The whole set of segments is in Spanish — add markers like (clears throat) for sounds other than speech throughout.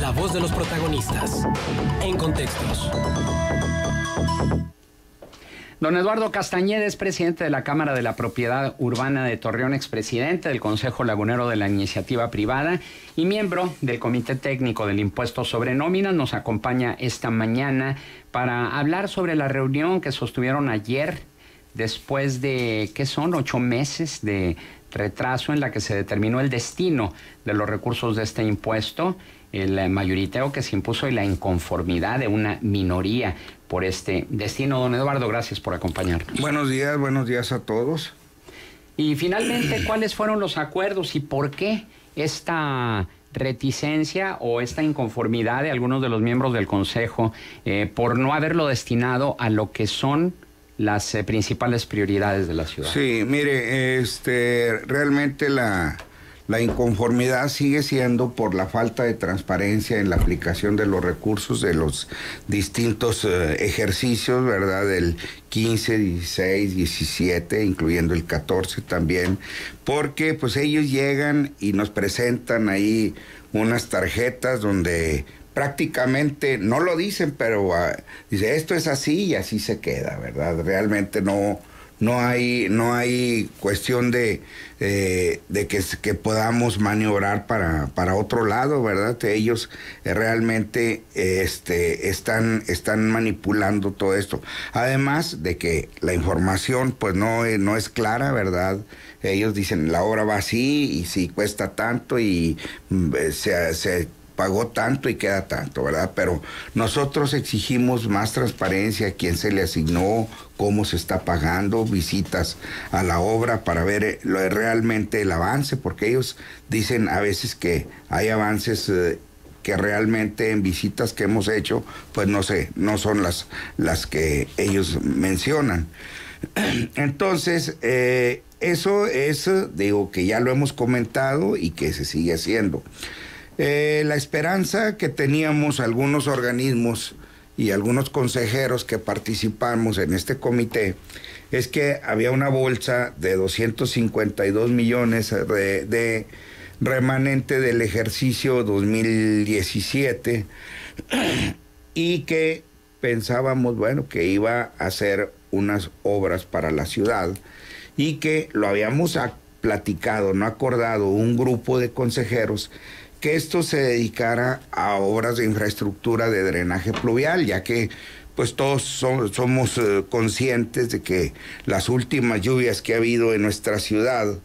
La voz de los protagonistas. En contextos. Don Eduardo Castañeda es presidente de la Cámara de la Propiedad Urbana de Torreón, expresidente del Consejo Lagunero de la Iniciativa Privada y miembro del Comité Técnico del Impuesto sobre Nóminas. Nos acompaña esta mañana para hablar sobre la reunión que sostuvieron ayer después de, ¿qué son?, ocho meses de retraso en la que se determinó el destino de los recursos de este impuesto, el eh, mayoriteo que se impuso y la inconformidad de una minoría por este destino. Don Eduardo, gracias por acompañarnos. Buenos días, buenos días a todos. Y finalmente, (clears throat) ¿cuáles fueron los acuerdos y por qué esta reticencia o esta inconformidad de algunos de los miembros del Consejo eh, por no haberlo destinado a lo que son las eh, principales prioridades de la ciudad. Sí, mire, este, realmente la, la inconformidad sigue siendo por la falta de transparencia en la aplicación de los recursos de los distintos eh, ejercicios, ¿verdad? Del 15, 16, 17, incluyendo el 14 también, porque pues ellos llegan y nos presentan ahí unas tarjetas donde prácticamente no lo dicen, pero ah, dice esto es así y así se queda, ¿verdad? Realmente no, no hay, no hay cuestión de, eh, que, podamos maniobrar para, para, otro lado, ¿verdad? Ellos eh, realmente este, están, están manipulando todo esto. Además de que la información pues no, eh, no es clara, ¿verdad? Ellos dicen la obra va así y si cuesta tanto y mm, se pagó tanto y queda tanto, ¿verdad? Pero nosotros exigimos más transparencia, quién se le asignó, cómo se está pagando, visitas a la obra para ver eh, lo, realmente el avance, porque ellos dicen a veces que hay avances... Eh, que realmente en visitas que hemos hecho, pues no sé, no son las, las que ellos mencionan. (clears throat) Entonces, eh, eso es, digo, que ya lo hemos comentado y que se sigue haciendo. Eh, la esperanza que teníamos algunos organismos y algunos consejeros que participamos en este comité es que había una bolsa de 252 millones de, de remanente del ejercicio 2017 (clears throat) y que pensábamos, bueno, que iba a hacer unas obras para la ciudad y que lo habíamos platicado, no acordado, un grupo de consejeros que esto se dedicara a obras de infraestructura de drenaje pluvial, ya que pues todos somos eh, conscientes de que las últimas lluvias que ha habido en nuestra ciudad,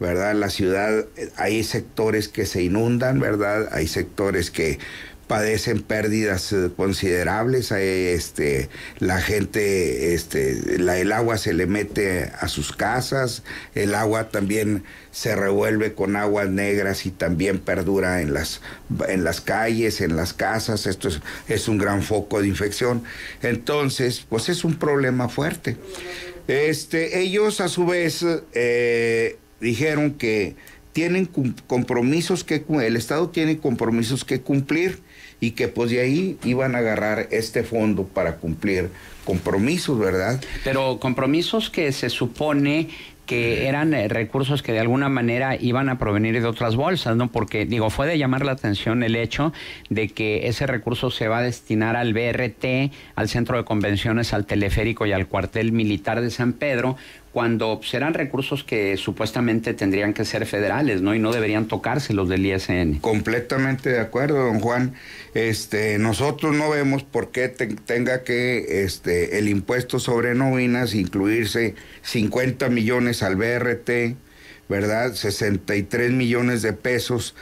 ¿verdad? En la ciudad eh, hay sectores que se inundan, ¿verdad? Hay sectores que padecen pérdidas eh, considerables, este, la gente, este, la, el agua se le mete a sus casas, el agua también se revuelve con aguas negras y también perdura en las, en las calles, en las casas, esto es, un gran foco de infección. Entonces, pues es un problema fuerte. Este, ellos a su vez eh, dijeron que tienen compromisos que el Estado tiene compromisos que cumplir y que pues de ahí iban a agarrar este fondo para cumplir compromisos, ¿verdad? Pero compromisos que se supone que eran eh, recursos que de alguna manera iban a provenir de otras bolsas, ¿no? Porque, digo, fue de llamar la atención el hecho de que ese recurso se va a destinar al BRT, al Centro de Convenciones, al Teleférico y al Cuartel Militar de San Pedro, cuando serán recursos que supuestamente tendrían que ser federales, ¿no? Y no deberían tocarse los del ISN. Completamente de acuerdo, don Juan. Este, nosotros no vemos por qué tenga que este, el impuesto sobre novinas incluirse 50 millones al BRT, ¿verdad? 63 millones de pesos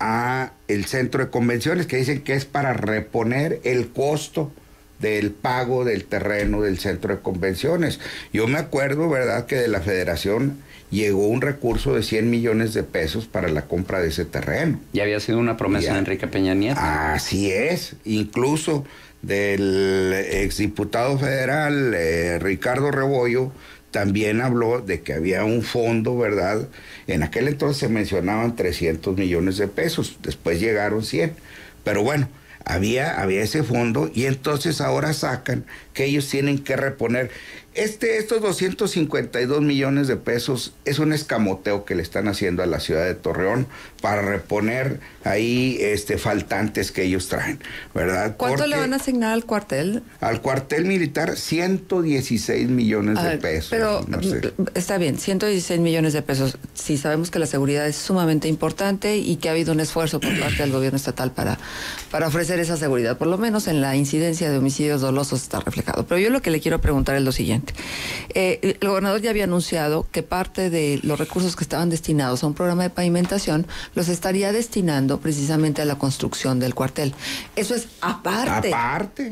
a el centro de convenciones que dicen que es para reponer el costo del pago del terreno del centro de convenciones. Yo me acuerdo, ¿verdad?, que de la federación llegó un recurso de 100 millones de pesos para la compra de ese terreno. Y había sido una promesa de Enrique Peña Nieto. Así es, incluso del exdiputado federal eh, Ricardo Rebollo también habló de que había un fondo, ¿verdad? En aquel entonces se mencionaban 300 millones de pesos, después llegaron 100, pero bueno, había, había ese fondo y entonces ahora sacan que ellos tienen que reponer este, estos 252 millones de pesos es un escamoteo que le están haciendo a la ciudad de Torreón para reponer ahí este, faltantes que ellos traen, ¿verdad? ¿Cuánto le van a asignar al cuartel? Al cuartel militar, 116 millones de pesos. Pero mm, está bien, 116 millones de pesos. Sí, sabemos que la seguridad es sumamente importante y que ha habido un esfuerzo por parte del gobierno estatal para, para ofrecer esa seguridad. Por lo menos en la incidencia de homicidios dolosos está reflejado. Pero yo lo que le quiero preguntar es lo siguiente. Eh, el gobernador ya había anunciado que parte de los recursos que estaban destinados a un programa de pavimentación los estaría destinando precisamente a la construcción del cuartel. Eso es aparte,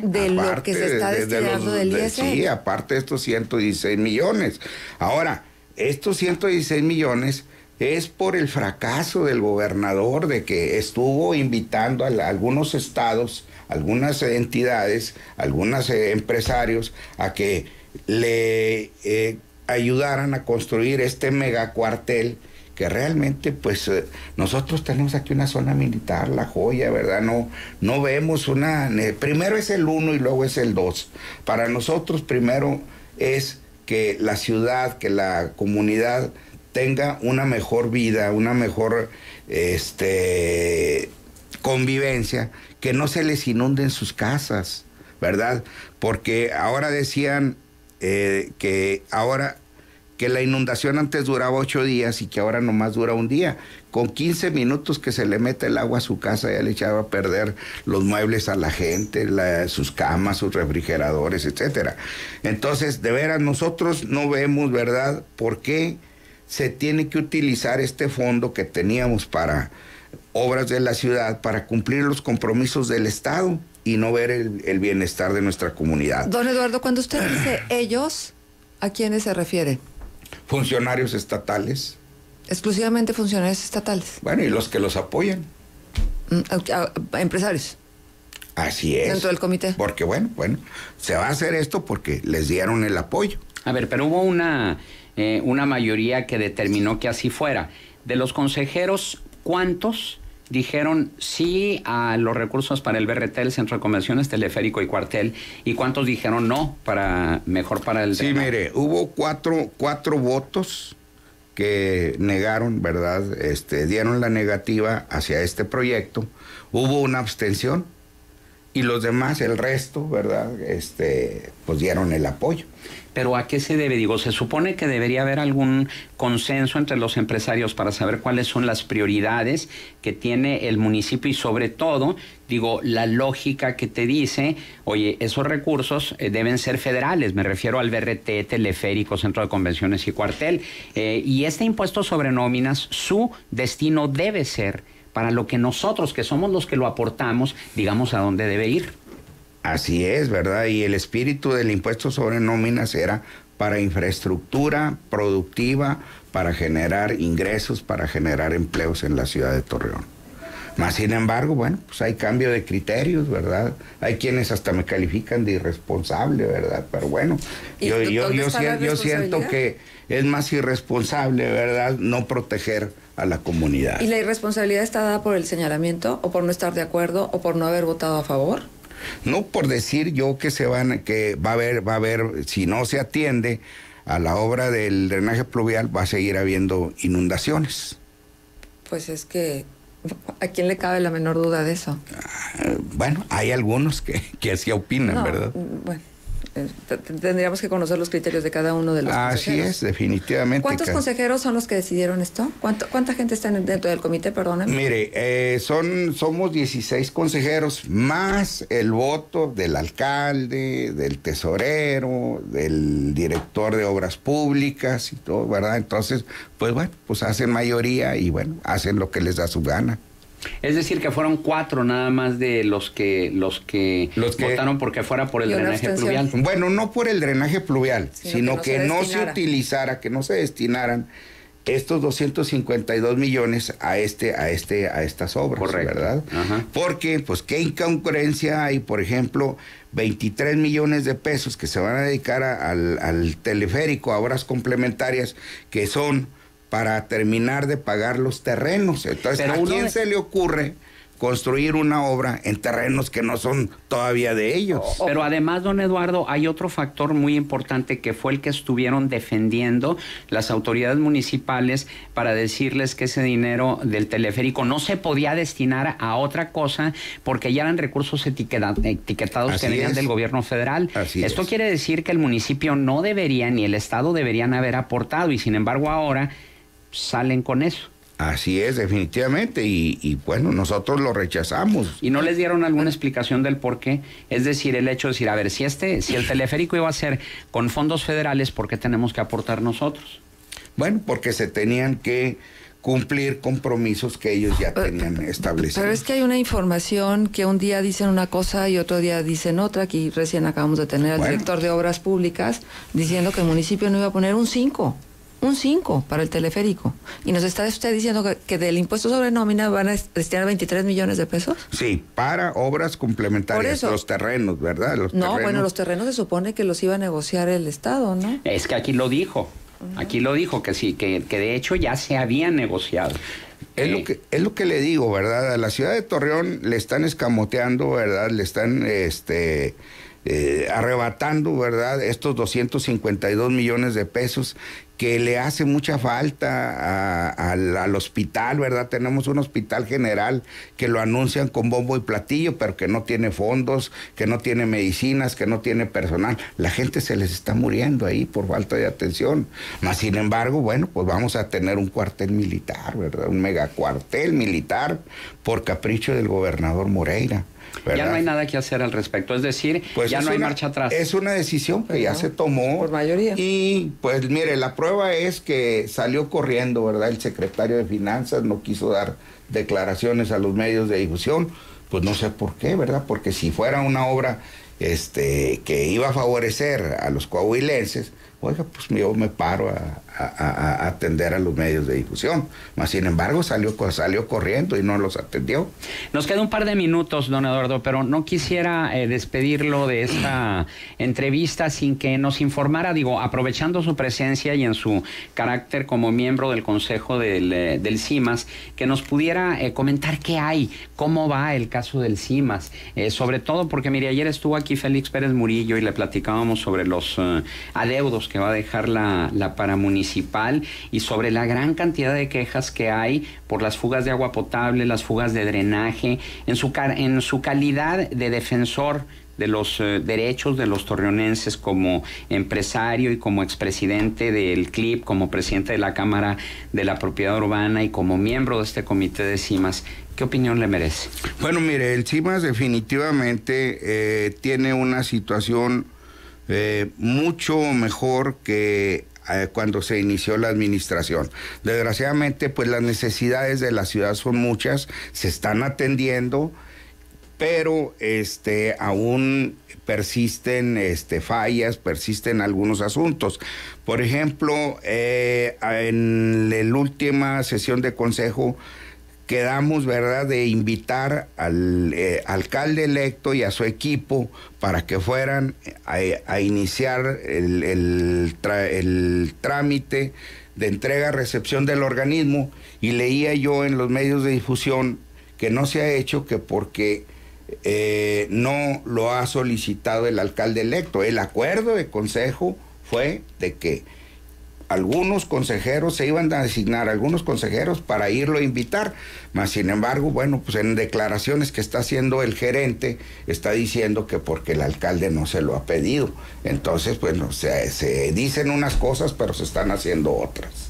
de lo que se está destinando del de, e. Sí, aparte de estos 116 millones. Ahora, estos 116 millones es por el fracaso del gobernador de que estuvo invitando a, algunos estados, algunas entidades, algunos eh, empresarios a que le eh, ayudaran a construir este megacuartel que realmente pues eh, nosotros tenemos aquí una zona militar, la joya, ¿verdad? No, no vemos una... Primero es el uno y luego es el dos. Para nosotros primero es que la ciudad, que la comunidad tenga una mejor vida, una mejor este, convivencia, que no se les inunden sus casas, ¿verdad? Porque ahora decían eh, que ahora que la inundación antes duraba ocho días y que ahora nomás dura un día. Con 15 minutos que se le mete el agua a su casa ya le echaba a perder los muebles a la gente, sus camas, sus refrigeradores, etcétera. Entonces, de veras, nosotros no vemos, ¿verdad?, por qué se tiene que utilizar este fondo que teníamos para obras de la ciudad para cumplir los compromisos del Estado y no ver el, bienestar de nuestra comunidad. Don Eduardo, cuando usted dice (clears throat) ellos, ¿a quiénes se refiere? Funcionarios estatales. Exclusivamente funcionarios estatales. Bueno, y los que los apoyan. Mm, empresarios. Así es. Dentro del comité. Porque bueno, bueno, se va a hacer esto porque les dieron el apoyo. A ver, pero hubo una, eh, una mayoría que determinó que así fuera. De los consejeros, ¿cuántos dijeron sí a los recursos para el BRT, el Centro de Convenciones, Teleférico y Cuartel, y cuántos dijeron no para mejor para el... Sí, mire, hubo cuatro, cuatro votos que negaron, ¿verdad? Este, dieron la negativa hacia este proyecto. Hubo una abstención y los demás, el resto, ¿verdad? Este, pues dieron el apoyo. Pero ¿a qué se debe? Digo, se supone que debería haber algún consenso entre los empresarios para saber cuáles son las prioridades que tiene el municipio y sobre todo, digo, la lógica que te dice, oye, esos recursos eh, deben ser federales, me refiero al BRT, teleférico, centro de convenciones y cuartel, eh, y este impuesto sobre nóminas, su destino debe ser para lo que nosotros, que somos los que lo aportamos, digamos a dónde debe ir. Así es, ¿verdad? Y el espíritu del impuesto sobre nóminas era para infraestructura productiva, para generar ingresos, para generar empleos en la ciudad de Torreón. Más sin embargo, bueno, pues hay cambio de criterios, ¿verdad? Hay quienes hasta me califican de irresponsable, ¿verdad? Pero bueno, yo, yo, yo, yo siento que es más irresponsable, ¿verdad? No proteger a la comunidad. ¿Y la irresponsabilidad está dada por el señalamiento o por no estar de acuerdo o por no haber votado a favor? No por decir yo que se van que va a haber va a haber si no se atiende a la obra del drenaje pluvial va a seguir habiendo inundaciones. Pues es que ¿A quién le cabe la menor duda de eso? Ah, bueno, hay algunos que, que así opinan, ¿verdad? Bueno. Eh, tendríamos que conocer los criterios de cada uno de los Así es, definitivamente. ¿Cuántos consejeros son los que decidieron esto? ¿Cuánto, ¿Cuánta gente está dentro del comité, perdónenme? Mire, eh, son, somos 16 consejeros, más el voto del alcalde, del tesorero, del director de obras públicas y todo, ¿verdad? Entonces, pues bueno, pues hacen mayoría y bueno, hacen lo que les da su gana. Es decir, que fueron cuatro nada más de los que los que, los que votaron porque fuera por el drenaje pluvial. Bueno, no por el drenaje pluvial, sino, que, no, se, utilizara, que no se destinaran estos 252 millones a este a este a estas obras, ¿verdad? Porque pues qué inconcurrencia hay, por ejemplo, 23 millones de pesos que se van a dedicar al, al teleférico a obras complementarias que son para terminar de pagar los terrenos. Entonces, ¿a quién se le ocurre? construir una obra en terrenos que no son todavía de ellos. Pero además, don Eduardo, hay otro factor muy importante que fue el que estuvieron defendiendo las autoridades municipales para decirles que ese dinero del teleférico no se podía destinar a otra cosa porque ya eran recursos etiquetados que venían del gobierno federal. Esto quiere decir que el municipio no debería ni el Estado deberían haber aportado y sin embargo ahora salen con eso. Así es, definitivamente, y, bueno, nosotros lo rechazamos. ¿Y no les dieron alguna explicación del por qué? Es decir, el hecho de decir, a ver, si, este, si el teleférico iba a ser con fondos federales, ¿por qué tenemos que aportar nosotros? Bueno, porque se tenían que cumplir compromisos que ellos ya tenían establecidos. Pero es que hay una información que un día dicen una cosa y otro día dicen otra. Aquí recién acabamos de tener al director de Obras Públicas diciendo que el municipio no iba a poner un 5 un 5 para el teleférico. Y nos está usted diciendo que, del impuesto sobre nómina van a destinar 23 millones de pesos. Sí, para obras complementarias, los terrenos, ¿verdad? no, bueno, los terrenos se supone que los iba a negociar el Estado, ¿no? Es que aquí lo dijo. Aquí lo dijo que sí, que, de hecho ya se había negociado. Es lo, que, es lo que le digo, ¿verdad? A la ciudad de Torreón le están escamoteando, ¿verdad? Le están este, eh, arrebatando, ¿verdad? Estos 252 millones de pesos que le hace mucha falta al, hospital, ¿verdad? Tenemos un hospital general que lo anuncian con bombo y platillo, pero que no tiene fondos, que no tiene medicinas, que no tiene personal. La gente se les está muriendo ahí por falta de atención. Mas, sin embargo, bueno, pues vamos a tener un cuartel militar, ¿verdad? Un megacuartel militar por capricho del gobernador Moreira. Ya no hay nada que hacer al respecto. Es decir, pues ya no hay marcha atrás. Es una decisión que ya se tomó. Por mayoría. Y pues mire, la prueba es que salió corriendo, ¿verdad? El secretario de Finanzas no quiso dar declaraciones a los medios de difusión. Pues no sé por qué, ¿verdad? Porque si fuera una obra este, que iba a favorecer a los coahuilenses, oiga, pues yo me paro a, atender a los medios de difusión. Mas, sin embargo, salió, salió corriendo y no los atendió. Nos queda un par de minutos, don Eduardo, pero no quisiera eh, despedirlo de esta (clears throat) entrevista sin que nos informara, digo, aprovechando su presencia y en su carácter como miembro del Consejo del, eh, CIMAS, que nos pudiera eh, comentar qué hay, cómo va el caso del CIMAS, sobre todo porque, mire, ayer estuvo aquí Félix Pérez Murillo y le platicábamos sobre los adeudos que va a dejar la, la paramunicipal y sobre la gran cantidad de quejas que hay por las fugas de agua potable, las fugas de drenaje, en su, en su calidad de defensor de los eh, derechos de los torreonenses como empresario y como expresidente del CLIP, como presidente de la Cámara de la Propiedad Urbana y como miembro de este comité de CIMAS. ¿Qué opinión le merece? Bueno, mire, el CIMAS definitivamente eh, tiene una situación eh, mucho mejor que eh, cuando se inició la administración. Desgraciadamente, pues las necesidades de la ciudad son muchas, se están atendiendo, pero este aún persisten este, fallas, persisten algunos asuntos. Por ejemplo, eh, en la última sesión de consejo quedamos, ¿verdad?, de invitar al eh, alcalde electo y a su equipo para que fueran a, iniciar el, trámite de entrega-recepción del organismo y leía yo en los medios de difusión que no se ha hecho que porque eh, no lo ha solicitado el alcalde electo. El acuerdo de consejo fue de que algunos consejeros se iban a designar algunos consejeros para irlo a invitar, mas sin embargo, bueno, pues en declaraciones que está haciendo el gerente, está diciendo que porque el alcalde no se lo ha pedido. Entonces, bueno, se, se dicen unas cosas, pero se están haciendo otras.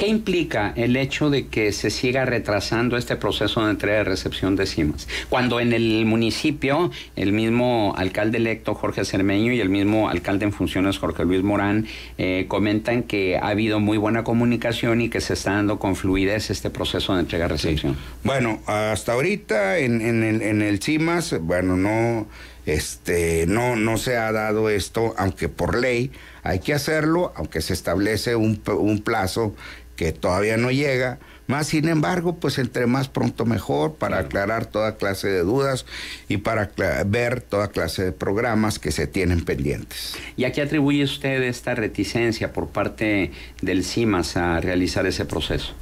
¿Qué implica el hecho de que se siga retrasando este proceso de entrega de recepción de cimas? Cuando en el municipio, el mismo alcalde electo Jorge Cermeño y el mismo alcalde en funciones Jorge Luis Morán eh, comentan que ha habido muy buena comunicación y que se está dando con fluidez este proceso de entrega y recepción. Bueno, hasta ahorita en, el, en el CIMAS, bueno, no este no no se ha dado esto aunque por ley hay que hacerlo aunque se establece un, un plazo que todavía no llega. Más sin embargo, pues entre más pronto mejor para aclarar toda clase de dudas y para ver toda clase de programas que se tienen pendientes. ¿Y a qué atribuye usted esta reticencia por parte del CIMAS a realizar ese proceso?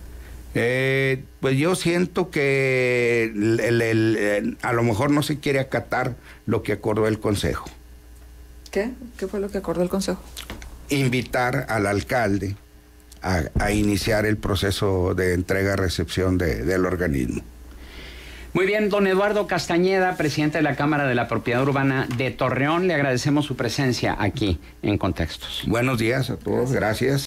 Eh, pues yo siento que eh, a lo mejor no se quiere acatar lo que acordó el Consejo. ¿Qué? ¿Qué fue lo que acordó el Consejo? Invitar al alcalde a, iniciar el proceso de entrega-recepción de, del organismo. Muy bien, don Eduardo Castañeda, presidente de la Cámara de la Propiedad Urbana de Torreón, le agradecemos su presencia aquí en Contextos. Buenos días a todos, gracias.